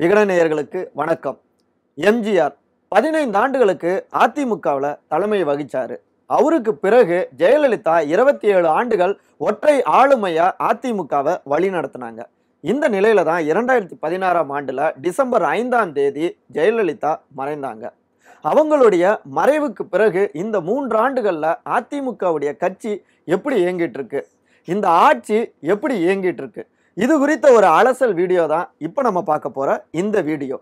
விகடநேயர்களுக்கு வணக்கம் எம்ஜிஆர் பதினைந்து ஆண்டுகளுக்கு அதிமுகவில் தலைமை வகித்தார் அவருக்கு பிறகு ஜெயலலிதா இருபத்தி ஏழு ஆண்டுகள் ஒற்றை ஆளுமையாக அதிமுகவை வழி நடத்தினாங்க இந்த நிலையில தான் இரண்டாயிரத்தி பதினாறாம் ஆண்டில் டிசம்பர் ஐந்தாம் தேதி ஜெயலலிதா மறைந்தாங்க அவங்களுடைய மறைவுக்கு பிறகு இந்த மூன்று ஆண்டுகளில் அதிமுகவுடைய கட்சி எப்படி இயங்கிட்டு இருக்கு இந்த ஆட்சி எப்படி இயங்கிட்டு இருக்கு இது குறித்த ஒரு அலசல் வீடியோ தான் இப்போ நம்ம பார்க்க போகிற இந்த வீடியோ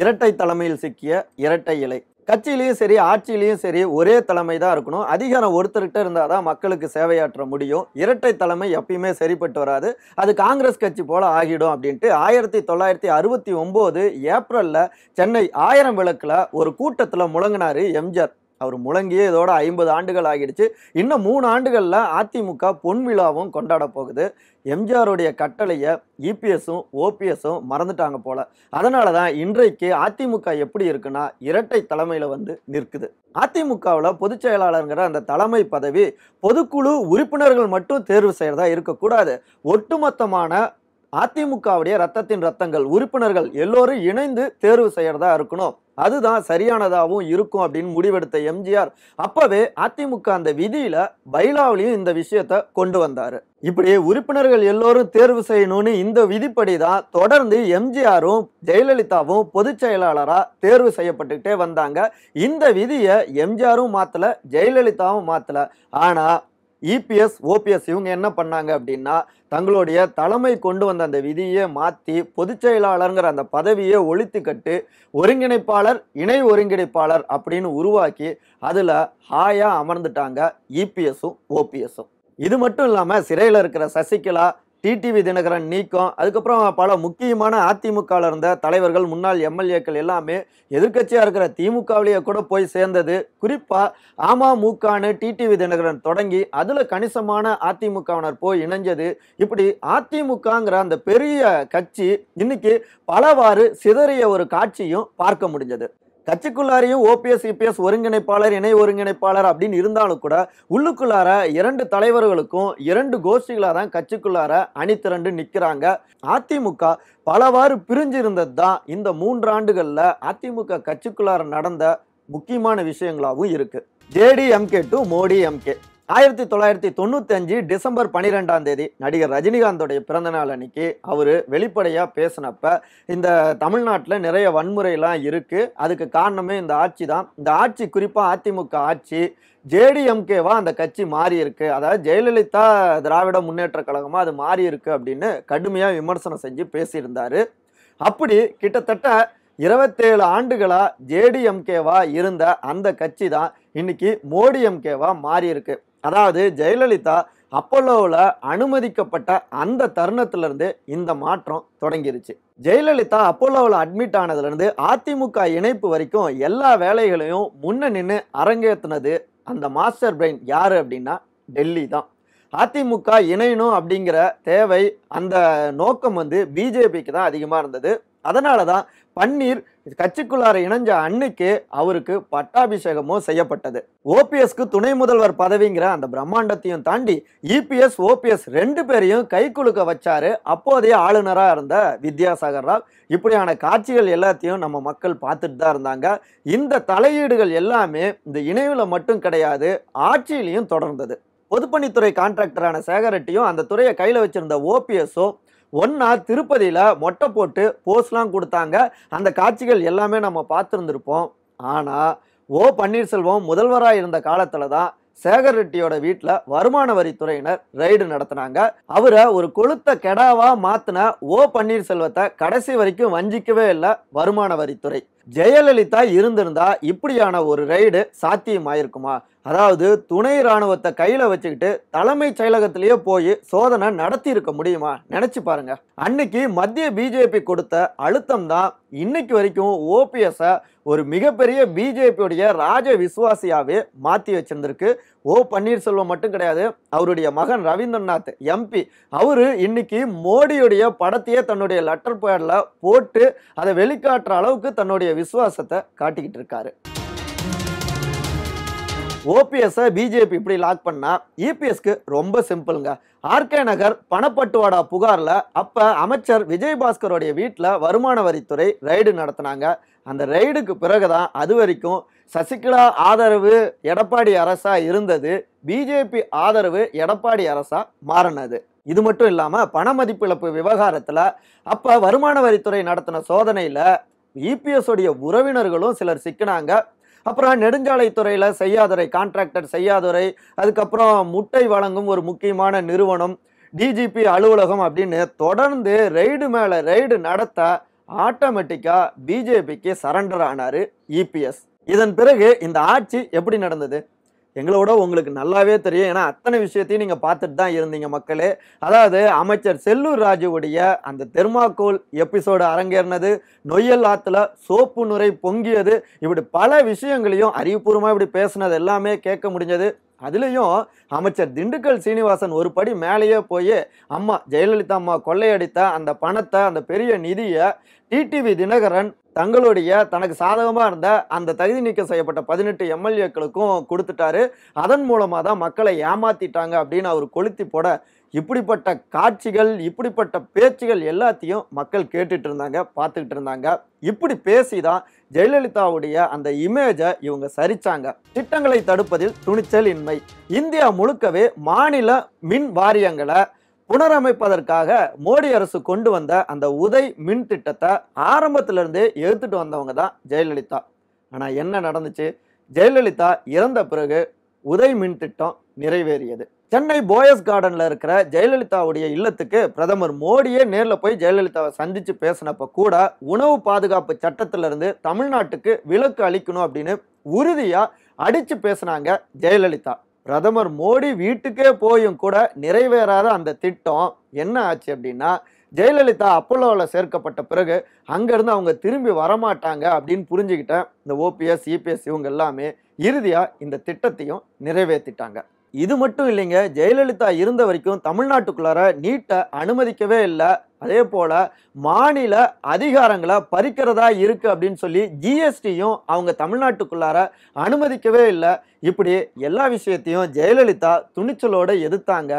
இரட்டை தலைமையில் சிக்கிய இரட்டை இலை கட்சியிலையும் சரி ஆட்சியிலையும் சரி ஒரே தலைமை தான் இருக்கணும் அதிகாரம் ஒருத்தர்கிட்ட இருந்தால் தான் மக்களுக்கு சேவையாற்ற முடியும் இரட்டை தலைமை எப்பயுமே சரிப்பட்டு வராது அது காங்கிரஸ் கட்சி போல் ஆகிடும் அப்படின்ட்டு ஆயிரத்தி தொள்ளாயிரத்தி அறுபத்தி ஒம்போது ஏப்ரலில் சென்னை ஆயிரம் விளக்கில் ஒரு கூட்டத்தில் முழங்கினார் எம்ஜிஆர் அவர் முழங்கியே இதோட ஐம்பது ஆண்டுகள் ஆகிடுச்சு இன்னும் மூணு ஆண்டுகளில் அதிமுக பொன் விழாவும் கொண்டாட போகுது எம்ஜிஆருடைய கட்டளையை இபிஎஸும் ஓபிஎஸும் மறந்துட்டாங்க போல அதனால தான் இன்றைக்கு அதிமுக எப்படி இருக்குன்னா இரட்டை தலைமையில் வந்து நிற்குது அதிமுகவில் பொதுச் செயலாளருங்கிற அந்த தலைமை பதவி பொதுக்குழு உறுப்பினர்கள் மட்டும் தேர்வு செய்கிறதா இருக்கக்கூடாது ஒட்டுமொத்தமான அதிமுகவுடைய ரத்தத்தின் ரத்தங்கள் உறுப்பினர்கள் எல்லோரும் இணைந்து தேர்வு செய்கிறதா இருக்கணும் அதுதான் சரியானதாகவும் இருக்கும் அப்படின்னு முடிவெடுத்த எம்ஜிஆர் அப்பவே அதிமுக அந்த விதியில பைலாவிலையும் இந்த விஷயத்த கொண்டு வந்தாரு இப்படி உறுப்பினர்கள் எல்லோரும் தேர்வு செய்யணும்னு இந்த விதிப்படி தான் தொடர்ந்து எம்ஜிஆரும் ஜெயலலிதாவும் பொதுச் செயலாளரா தேர்வு செய்யப்பட்டுக்கிட்டே வந்தாங்க இந்த விதியை எம்ஜிஆரும் மாத்தல ஜெயலலிதாவும் மாத்தல ஆனால் இபிஎஸ் ஓபிஎஸ் இவங்க என்ன பண்ணாங்க அப்படின்னா தங்களுடைய தலைமை கொண்டு வந்த அந்த விதியை மாற்றி பொதுச் செயலாளருங்கிற அந்த பதவியை ஒழித்து கட்டு ஒருங்கிணைப்பாளர் இணை ஒருங்கிணைப்பாளர் அப்படின்னு உருவாக்கி அதில் ஹாயாக அமர்ந்துட்டாங்க இபிஎஸும் ஓபிஎஸும் இது மட்டும் இல்லாமல் சிறையில் இருக்கிற சசிகலா டிடிவி தினகரன் நீக்கம் அதுக்கப்புறம் பல முக்கியமான அதிமுகவில் இருந்த தலைவர்கள் முன்னாள் எம்எல்ஏக்கள் எல்லாமே எதிர்கட்சியாக இருக்கிற திமுகவிலேயே கூட போய் சேர்ந்தது குறிப்பாக அமமுகனு டிடிவி தினகரன் தொடங்கி அதில் கணிசமான அதிமுகவினர் போய் இணைஞ்சது இப்படி அதிமுகங்கிற அந்த பெரிய கட்சி இன்னைக்கு பலவாறு சிதறிய ஒரு காட்சியும் பார்க்க முடிஞ்சது கட்சிக்குள்ளாரையும் ஓபிஎஸ் இபிஎஸ் ஒருங்கிணைப்பாளர் இணை ஒருங்கிணைப்பாளர் அப்படின்னு இருந்தாலும் கூட உள்ளுக்குள்ளார இரண்டு தலைவர்களுக்கும் இரண்டு கோஷ்டிகளாக தான் கட்சிக்குள்ளார அணி திரண்டு நிற்கிறாங்க அதிமுக பலவாறு பிரிஞ்சு இருந்தது தான் இந்த மூன்றாண்டுகளில் அதிமுக கட்சிக்குள்ளார நடந்த முக்கியமான விஷயங்களாகவும் இருக்குது ஜேடி எம்கே டு மோடி எம்கே ஆயிரத்தி தொள்ளாயிரத்தி அஞ்சு டிசம்பர் பன்னிரெண்டாம் தேதி நடிகர் ரஜினிகாந்தோடைய பிறந்த நாள் அன்னைக்கு அவர் வெளிப்படையாக பேசினப்ப இந்த தமிழ்நாட்டில் நிறைய வன்முறையெல்லாம் இருக்குது அதுக்கு காரணமே இந்த ஆட்சி தான் இந்த ஆட்சி குறிப்பாக அதிமுக ஆட்சி ஜேடிஎம்கேவா அந்த கட்சி மாறி இருக்கு அதாவது ஜெயலலிதா திராவிட முன்னேற்ற கழகமாக அது மாறி இருக்கு அப்படின்னு கடுமையாக விமர்சனம் செஞ்சு பேசியிருந்தார் அப்படி கிட்டத்தட்ட இருபத்தேழு ஆண்டுகளாக ஜேடிஎம்கேவா இருந்த அந்த கட்சி தான் இன்னைக்கு மோடி எம்கேவா மாறியிருக்கு அதாவது ஜெயலலிதா அப்பல்லோவில் அனுமதிக்கப்பட்ட அந்த தருணத்திலிருந்து இந்த மாற்றம் தொடங்கிருச்சு ஜெயலலிதா அப்பல்லோவில் அட்மிட் ஆனதுலேருந்து அதிமுக இணைப்பு வரைக்கும் எல்லா வேலைகளையும் முன்ன நின்று அரங்கேற்றினது அந்த மாஸ்டர் பிரெயின் யார் அப்படின்னா டெல்லி தான் அதிமுக இணையணும் அப்படிங்கிற தேவை அந்த நோக்கம் வந்து பிஜேபிக்கு தான் அதிகமாக இருந்தது அதனால தான் பன்னீர் கட்சிக்குள்ளார இணைஞ்ச அன்னைக்கு அவருக்கு பட்டாபிஷேகமோ செய்யப்பட்டது ஓபிஎஸ்க்கு துணை முதல்வர் பதவிங்கிற அந்த பிரம்மாண்டத்தையும் தாண்டி இபிஎஸ் ஓபிஎஸ் ரெண்டு பேரையும் கை குலுக்க வச்சாரு அப்போதைய ஆளுநராக இருந்த வித்யாசாகர் ராவ் இப்படியான காட்சிகள் எல்லாத்தையும் நம்ம மக்கள் பார்த்துட்டு தான் இருந்தாங்க இந்த தலையீடுகள் எல்லாமே இந்த இணைவில் மட்டும் கிடையாது ஆட்சியிலையும் தொடர்ந்தது பொதுப்பணித்துறை கான்ட்ராக்டரான சேகரெட்டியும் அந்த துறையை கையில் வச்சிருந்த ஓபிஎஸும் ஒன்றா திருப்பதியில் மொட்டை போட்டு போஸ்லாம் கொடுத்தாங்க அந்த காட்சிகள் எல்லாமே நம்ம பார்த்துருந்துருப்போம் ஆனால் ஓ பன்னீர்செல்வம் முதல்வராக இருந்த காலத்தில் தான் சேகர் ரெட்டியோட வீட்டில் வருமான வரித்துறையினர் ரைடு நடத்தினாங்க அவரை ஒரு கொளுத்த கெடாவா மாத்தின ஓ பன்னீர்செல்வத்தை கடைசி வரைக்கும் வஞ்சிக்கவே இல்லை வருமான வரித்துறை ஜெயலலிதா இருந்திருந்தா இப்படியான ஒரு ரைடு சாத்தியமாயிருக்குமா அதாவது துணை இராணுவத்தை கையில் வச்சுக்கிட்டு தலைமைச் செயலகத்திலேயே போய் சோதனை நடத்தி இருக்க முடியுமா நினச்சி பாருங்க அன்னைக்கு மத்திய பிஜேபி கொடுத்த அழுத்தம் தான் இன்னைக்கு வரைக்கும் ஓபிஎஸ்ஸை ஒரு மிகப்பெரிய பிஜேபியுடைய ராஜ விசுவாசியாகவே மாற்றி வச்சிருந்திருக்கு ஓ பன்னீர்செல்வம் மட்டும் கிடையாது அவருடைய மகன் ரவீந்திரநாத் எம்பி அவர் இன்னைக்கு மோடியுடைய படத்தையே தன்னுடைய லெட்டர் பேடில் போட்டு அதை வெளிக்காட்டுற அளவுக்கு தன்னுடைய விசுவாசத்தை காட்டிக்கிட்டு இருக்காரு ஓபிஎஸ்ஸை பிஜேபி இப்படி லாக் பண்ணால் இபிஎஸ்க்கு e ரொம்ப சிம்பிளுங்க ஆர்கே நகர் பணப்பட்டுவாடா புகாரில் அப்போ அமைச்சர் விஜயபாஸ்கருடைய வீட்டில் வருமான வரித்துறை ரைடு நடத்தினாங்க அந்த ரைடுக்கு பிறகு தான் அது வரைக்கும் சசிகலா ஆதரவு எடப்பாடி அரசாக இருந்தது பிஜேபி ஆதரவு எடப்பாடி அரசாக மாறினது இது மட்டும் இல்லாமல் பண மதிப்பிழப்பு விவகாரத்தில் அப்போ வருமான வரித்துறை நடத்தின சோதனையில் இபிஎஸ் e உடைய உறவினர்களும் சிலர் சிக்கினாங்க அப்புறம் நெடுஞ்சாலைத்துறையில் செய்யாதுரை கான்ட்ராக்டர் செய்யாதுரை அதுக்கப்புறம் முட்டை வழங்கும் ஒரு முக்கியமான நிறுவனம் டிஜிபி அலுவலகம் அப்படின்னு தொடர்ந்து ரெய்டு மேலே ரெய்டு நடத்த ஆட்டோமேட்டிக்காக பிஜேபிக்கு சரண்டர் ஆனார் இபிஎஸ் இதன் பிறகு இந்த ஆட்சி எப்படி நடந்தது எங்களோட உங்களுக்கு நல்லாவே தெரியும் ஏன்னா அத்தனை விஷயத்தையும் நீங்கள் பார்த்துட்டு தான் இருந்தீங்க மக்களே அதாவது அமைச்சர் செல்லூர் ராஜுவுடைய அந்த தெர்மாக்கோல் எபிசோடு அரங்கேறினது நொய்யல் ஆற்றுல சோப்பு நுரை பொங்கியது இப்படி பல விஷயங்களையும் அறிவுபூர்வமாக இப்படி பேசுனது எல்லாமே கேட்க முடிஞ்சது அதுலேயும் அமைச்சர் திண்டுக்கல் சீனிவாசன் ஒரு படி மேலேயே போய் அம்மா ஜெயலலிதா அம்மா கொள்ளையடித்த அந்த பணத்தை அந்த பெரிய நிதியை டிடிவி தினகரன் தங்களுடைய தனக்கு சாதகமாக இருந்த அந்த தகுதி நீக்கம் செய்யப்பட்ட பதினெட்டு எம்எல்ஏக்களுக்கும் கொடுத்துட்டாரு அதன் மூலமாக தான் மக்களை ஏமாத்திட்டாங்க அப்படின்னு அவர் கொளுத்தி போட இப்படிப்பட்ட காட்சிகள் இப்படிப்பட்ட பேச்சுகள் எல்லாத்தையும் மக்கள் கேட்டுட்டு இருந்தாங்க பார்த்துக்கிட்டு இருந்தாங்க இப்படி பேசி தான் ஜெயலலிதாவுடைய அந்த இமேஜை இவங்க சரிச்சாங்க திட்டங்களை தடுப்பதில் துணிச்சல் இன்மை இந்தியா முழுக்கவே மாநில மின் வாரியங்களை புனரமைப்பதற்காக மோடி அரசு கொண்டு வந்த அந்த உதை மின் திட்டத்தை ஆரம்பத்திலிருந்தே எடுத்துட்டு வந்தவங்க தான் ஜெயலலிதா ஆனால் என்ன நடந்துச்சு ஜெயலலிதா இறந்த பிறகு உதை மின் திட்டம் நிறைவேறியது சென்னை போயஸ் கார்டனில் இருக்கிற ஜெயலலிதாவுடைய இல்லத்துக்கு பிரதமர் மோடியே நேரில் போய் ஜெயலலிதாவை சந்தித்து பேசினப்ப கூட உணவு பாதுகாப்பு சட்டத்திலிருந்து தமிழ்நாட்டுக்கு விலக்கு அளிக்கணும் அப்படின்னு உறுதியாக அடித்து பேசினாங்க ஜெயலலிதா பிரதமர் மோடி வீட்டுக்கே போயும் கூட நிறைவேறாத அந்த திட்டம் என்ன ஆச்சு அப்படின்னா ஜெயலலிதா அப்போலோவில் சேர்க்கப்பட்ட பிறகு அங்கேருந்து அவங்க திரும்பி வரமாட்டாங்க அப்படின்னு புரிஞ்சுக்கிட்ட இந்த ஓபிஎஸ் இபிஎஸ் இவங்க எல்லாமே இறுதியாக இந்த திட்டத்தையும் நிறைவேற்றிட்டாங்க இது மட்டும் இல்லைங்க ஜெயலலிதா இருந்த வரைக்கும் தமிழ்நாட்டுக்குள்ளார நீட்டை அனுமதிக்கவே இல்லை அதே போல் மாநில அதிகாரங்களை பறிக்கிறதா இருக்குது அப்படின்னு சொல்லி ஜிஎஸ்டியும் அவங்க தமிழ்நாட்டுக்குள்ளார அனுமதிக்கவே இல்லை இப்படி எல்லா விஷயத்தையும் ஜெயலலிதா துணிச்சலோடு எதிர்த்தாங்க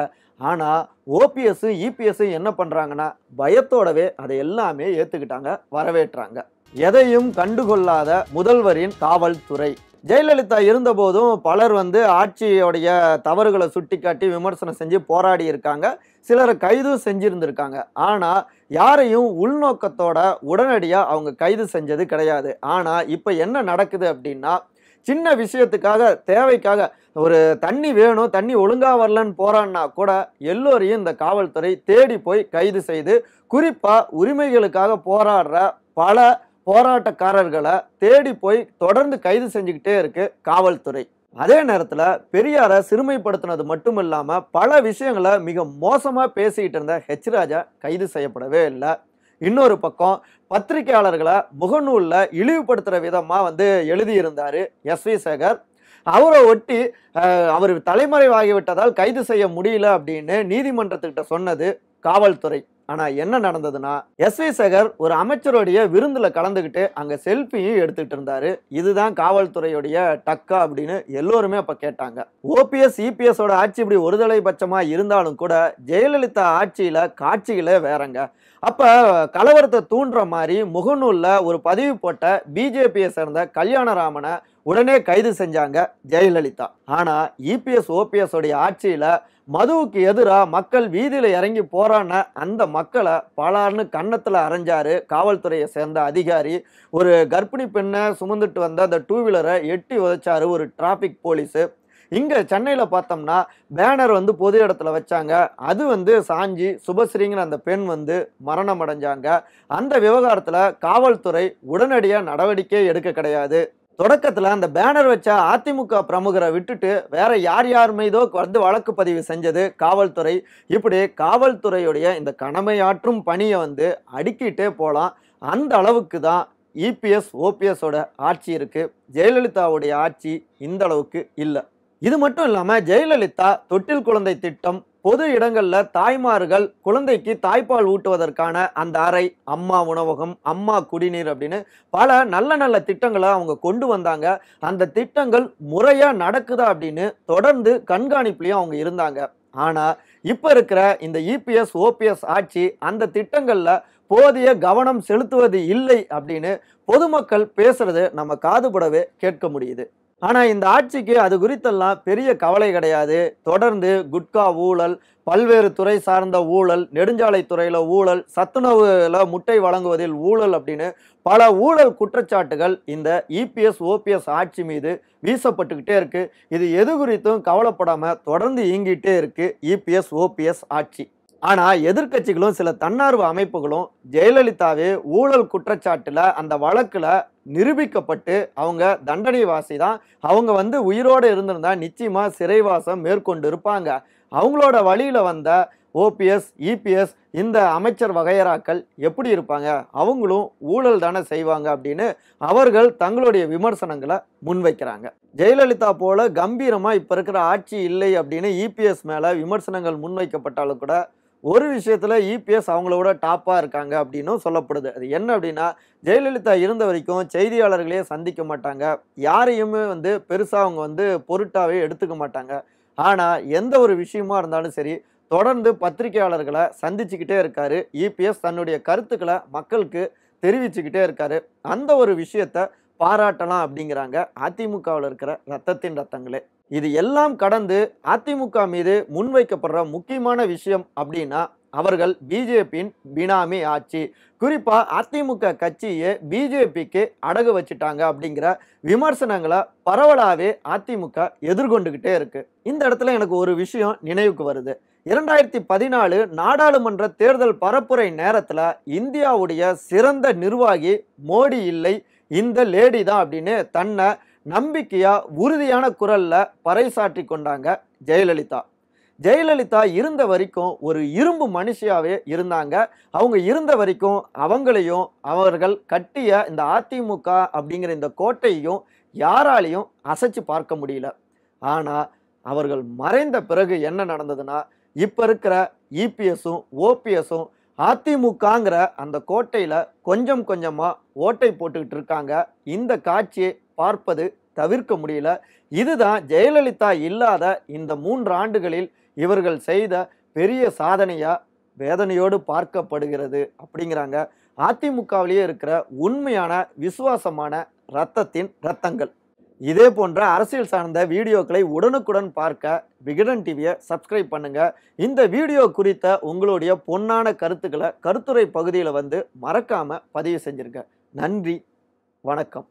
ஆனால் ஓபிஎஸ்ஸும் இபிஎஸ்ஸும் என்ன பண்ணுறாங்கன்னா பயத்தோடவே அதை எல்லாமே ஏற்றுக்கிட்டாங்க வரவேற்றாங்க எதையும் கண்டுகொள்ளாத முதல்வரின் காவல்துறை ஜெயலலிதா இருந்தபோதும் பலர் வந்து ஆட்சியோடைய தவறுகளை சுட்டி காட்டி விமர்சனம் செஞ்சு போராடி இருக்காங்க சிலரை கைதும் செஞ்சுருந்துருக்காங்க ஆனால் யாரையும் உள்நோக்கத்தோட உடனடியாக அவங்க கைது செஞ்சது கிடையாது ஆனால் இப்போ என்ன நடக்குது அப்படின்னா சின்ன விஷயத்துக்காக தேவைக்காக ஒரு தண்ணி வேணும் தண்ணி ஒழுங்காக வரலன்னு போறான்னா கூட எல்லோரையும் இந்த காவல்துறை தேடி போய் கைது செய்து குறிப்பாக உரிமைகளுக்காக போராடுற பல போராட்டக்காரர்களை தேடி போய் தொடர்ந்து கைது செஞ்சுக்கிட்டே இருக்கு காவல்துறை அதே நேரத்தில் பெரியாரை சிறுமைப்படுத்தினது மட்டும் இல்லாமல் பல விஷயங்களை மிக மோசமாக பேசிக்கிட்டு இருந்த ஹெச் ராஜா கைது செய்யப்படவே இல்லை இன்னொரு பக்கம் பத்திரிகையாளர்களை முகநூலில் இழிவுபடுத்துகிற விதமாக வந்து எழுதியிருந்தார் எஸ் வி சேகர் அவரை ஒட்டி அவர் தலைமறைவாகிவிட்டதால் கைது செய்ய முடியல அப்படின்னு நீதிமன்றத்துக்கிட்ட சொன்னது காவல்துறை ஆனால் என்ன நடந்ததுன்னா எஸ் வி சேகர் ஒரு அமைச்சருடைய விருந்தில் கலந்துக்கிட்டு அங்கே செல்ஃபியும் எடுத்துகிட்டு இருந்தாரு இதுதான் காவல்துறையுடைய டக்கா அப்படின்னு எல்லோருமே அப்போ கேட்டாங்க ஓபிஎஸ் இபிஎஸோட ஆட்சி இப்படி ஒருதலைபட்சமாக இருந்தாலும் கூட ஜெயலலிதா ஆட்சியில் காட்சிகளே வேறங்க அப்போ கலவரத்தை தூண்டுற மாதிரி முகநூலில் ஒரு பதிவு போட்ட பிஜேபியை சேர்ந்த கல்யாணராமனை உடனே கைது செஞ்சாங்க ஜெயலலிதா ஆனால் இபிஎஸ் உடைய ஆட்சியில் மதுவுக்கு எதிராக மக்கள் வீதியில் இறங்கி போறான அந்த மக்களை பலார்னு கன்னத்தில் அரைஞ்சாரு காவல்துறையை சேர்ந்த அதிகாரி ஒரு கர்ப்பிணி பெண்ணை சுமந்துட்டு வந்த அந்த டூ வீலரை எட்டி உதைச்சாரு ஒரு டிராபிக் போலீஸு இங்கே சென்னையில் பார்த்தோம்னா பேனர் வந்து பொது இடத்துல வச்சாங்க அது வந்து சாஞ்சி சுபஸ்ரீங்கிற அந்த பெண் வந்து மரணம் அடைஞ்சாங்க அந்த விவகாரத்தில் காவல்துறை உடனடியாக நடவடிக்கை எடுக்க கிடையாது தொடக்கத்தில் அந்த பேனர் வச்ச அதிமுக பிரமுகரை விட்டுட்டு வேற யார் யார் மீதோ வந்து வழக்கு பதிவு செஞ்சது காவல்துறை இப்படி காவல்துறையுடைய இந்த கடமையாற்றும் பணியை வந்து அடுக்கிட்டே போகலாம் அந்த அளவுக்கு தான் இபிஎஸ் ஓபிஎஸோட ஆட்சி இருக்குது ஜெயலலிதாவுடைய ஆட்சி இந்த அளவுக்கு இல்லை இது மட்டும் இல்லாமல் ஜெயலலிதா தொட்டில் குழந்தை திட்டம் பொது இடங்கள்ல தாய்மார்கள் குழந்தைக்கு தாய்ப்பால் ஊட்டுவதற்கான அந்த அறை அம்மா உணவகம் அம்மா குடிநீர் அப்படின்னு பல நல்ல நல்ல திட்டங்களை அவங்க கொண்டு வந்தாங்க அந்த திட்டங்கள் முறையா நடக்குதா அப்படின்னு தொடர்ந்து கண்காணிப்புலையும் அவங்க இருந்தாங்க ஆனால் இப்போ இருக்கிற இந்த இபிஎஸ் ஓபிஎஸ் ஆட்சி அந்த திட்டங்களில் போதிய கவனம் செலுத்துவது இல்லை அப்படின்னு பொதுமக்கள் பேசுறது நம்ம காதுபடவே கேட்க முடியுது ஆனால் இந்த ஆட்சிக்கு அது குறித்தெல்லாம் பெரிய கவலை கிடையாது தொடர்ந்து குட்கா ஊழல் பல்வேறு துறை சார்ந்த ஊழல் நெடுஞ்சாலை துறையில் ஊழல் சத்துணவுல முட்டை வழங்குவதில் ஊழல் அப்படின்னு பல ஊழல் குற்றச்சாட்டுகள் இந்த இபிஎஸ் ஓபிஎஸ் ஆட்சி மீது வீசப்பட்டுக்கிட்டே இருக்குது இது எது குறித்தும் கவலைப்படாமல் தொடர்ந்து இயங்கிட்டே இருக்குது இபிஎஸ் ஓபிஎஸ் ஆட்சி ஆனால் எதிர்கட்சிகளும் சில தன்னார்வ அமைப்புகளும் ஜெயலலிதாவே ஊழல் குற்றச்சாட்டில் அந்த வழக்கில் நிரூபிக்கப்பட்டு அவங்க தண்டனை வாசி தான் அவங்க வந்து உயிரோடு இருந்திருந்தா நிச்சயமாக சிறைவாசம் மேற்கொண்டு இருப்பாங்க அவங்களோட வழியில் வந்த ஓபிஎஸ் இபிஎஸ் இந்த அமைச்சர் வகையராக்கள் எப்படி இருப்பாங்க அவங்களும் ஊழல் தானே செய்வாங்க அப்படின்னு அவர்கள் தங்களுடைய விமர்சனங்களை முன்வைக்கிறாங்க ஜெயலலிதா போல கம்பீரமாக இப்போ இருக்கிற ஆட்சி இல்லை அப்படின்னு இபிஎஸ் மேலே விமர்சனங்கள் முன்வைக்கப்பட்டாலும் கூட ஒரு விஷயத்தில் இபிஎஸ் e அவங்களோட டாப்பாக இருக்காங்க அப்படின்னும் சொல்லப்படுது அது என்ன அப்படின்னா ஜெயலலிதா இருந்த வரைக்கும் செய்தியாளர்களே சந்திக்க மாட்டாங்க யாரையுமே வந்து பெருசாக அவங்க வந்து பொருட்டாகவே எடுத்துக்க மாட்டாங்க ஆனால் எந்த ஒரு விஷயமா இருந்தாலும் சரி தொடர்ந்து பத்திரிகையாளர்களை சந்திச்சுக்கிட்டே இருக்காரு இபிஎஸ் e தன்னுடைய கருத்துக்களை மக்களுக்கு தெரிவிச்சுக்கிட்டே இருக்காரு அந்த ஒரு விஷயத்த பாராட்டலாம் அப்படிங்கிறாங்க அதிமுகவில் இருக்கிற ரத்தத்தின் ரத்தங்களே இது எல்லாம் கடந்து அதிமுக மீது முன்வைக்கப்படுற முக்கியமான விஷயம் அப்படின்னா அவர்கள் பிஜேபியின் பினாமி ஆட்சி குறிப்பாக அதிமுக கட்சியை பிஜேபிக்கு அடகு வச்சுட்டாங்க அப்படிங்கிற விமர்சனங்களை பரவலாகவே அதிமுக எதிர்கொண்டுக்கிட்டே இருக்குது இந்த இடத்துல எனக்கு ஒரு விஷயம் நினைவுக்கு வருது இரண்டாயிரத்தி பதினாலு நாடாளுமன்ற தேர்தல் பரப்புரை நேரத்தில் இந்தியாவுடைய சிறந்த நிர்வாகி மோடி இல்லை இந்த லேடி தான் அப்படின்னு தன்னை நம்பிக்கையாக உறுதியான குரலில் பறைசாற்றி கொண்டாங்க ஜெயலலிதா ஜெயலலிதா இருந்த வரைக்கும் ஒரு இரும்பு மனுஷியாவே இருந்தாங்க அவங்க இருந்த வரைக்கும் அவங்களையும் அவர்கள் கட்டிய இந்த அதிமுக அப்படிங்கிற இந்த கோட்டையையும் யாராலையும் அசைச்சு பார்க்க முடியல ஆனால் அவர்கள் மறைந்த பிறகு என்ன நடந்ததுன்னா இப்போ இருக்கிற இபிஎஸும் ஓபிஎஸும் அதிமுகங்கிற அந்த கோட்டையில் கொஞ்சம் கொஞ்சமாக ஓட்டை போட்டுக்கிட்டு இருக்காங்க இந்த காட்சியை பார்ப்பது தவிர்க்க முடியல இதுதான் ஜெயலலிதா இல்லாத இந்த மூன்று ஆண்டுகளில் இவர்கள் செய்த பெரிய சாதனையாக வேதனையோடு பார்க்கப்படுகிறது அப்படிங்கிறாங்க அதிமுகவிலேயே இருக்கிற உண்மையான விசுவாசமான ரத்தத்தின் ரத்தங்கள் இதே போன்ற அரசியல் சார்ந்த வீடியோக்களை உடனுக்குடன் பார்க்க விகடன் டிவியை சப்ஸ்கிரைப் பண்ணுங்கள் இந்த வீடியோ குறித்த உங்களுடைய பொன்னான கருத்துக்களை கருத்துரை பகுதியில் வந்து மறக்காமல் பதிவு செஞ்சிருங்க நன்றி வணக்கம்